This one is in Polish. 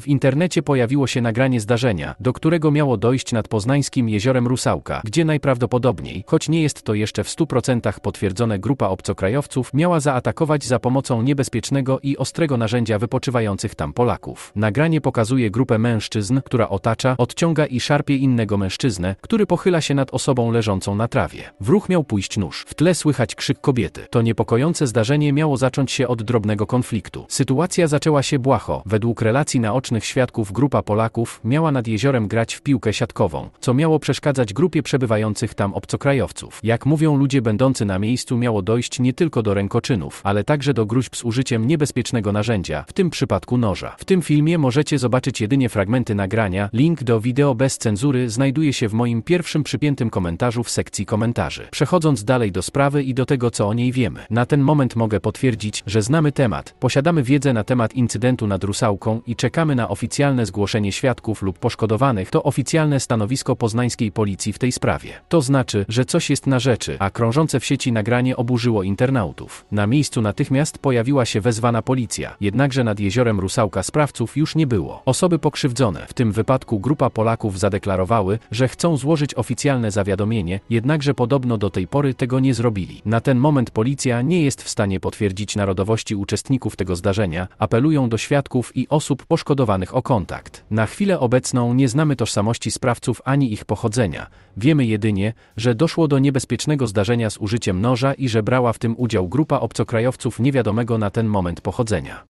W internecie pojawiło się nagranie zdarzenia, do którego miało dojść nad poznańskim jeziorem Rusałka, gdzie najprawdopodobniej, choć nie jest to jeszcze w 100% potwierdzone, grupa obcokrajowców miała zaatakować za pomocą niebezpiecznego i ostrego narzędzia wypoczywających tam Polaków. Nagranie pokazuje grupę mężczyzn, która otacza, odciąga i szarpie innego mężczyznę, który pochyla się nad osobą leżącą na trawie. W ruch miał pójść nóż. W tle słychać krzyk kobiety. To niepokojące zdarzenie miało zacząć się od drobnego konfliktu. Sytuacja zaczęła się błaho. Według relacji naocznych licznych świadków grupa Polaków miała nad jeziorem grać w piłkę siatkową, co miało przeszkadzać grupie przebywających tam obcokrajowców. Jak mówią ludzie będący na miejscu miało dojść nie tylko do rękoczynów, ale także do gruźb z użyciem niebezpiecznego narzędzia, w tym przypadku noża. W tym filmie możecie zobaczyć jedynie fragmenty nagrania, link do wideo bez cenzury znajduje się w moim pierwszym przypiętym komentarzu w sekcji komentarzy. Przechodząc dalej do sprawy i do tego co o niej wiemy. Na ten moment mogę potwierdzić, że znamy temat, posiadamy wiedzę na temat incydentu nad Rusałką i czekamy na na oficjalne zgłoszenie świadków lub poszkodowanych, to oficjalne stanowisko poznańskiej policji w tej sprawie. To znaczy, że coś jest na rzeczy, a krążące w sieci nagranie oburzyło internautów. Na miejscu natychmiast pojawiła się wezwana policja, jednakże nad jeziorem Rusałka sprawców już nie było. Osoby pokrzywdzone, w tym wypadku grupa Polaków zadeklarowały, że chcą złożyć oficjalne zawiadomienie, jednakże podobno do tej pory tego nie zrobili. Na ten moment policja nie jest w stanie potwierdzić narodowości uczestników tego zdarzenia, apelują do świadków i osób poszkodowanych poszkodowanych o kontakt. Na chwilę obecną nie znamy tożsamości sprawców ani ich pochodzenia. Wiemy jedynie, że doszło do niebezpiecznego zdarzenia z użyciem noża i że brała w tym udział grupa obcokrajowców niewiadomego na ten moment pochodzenia.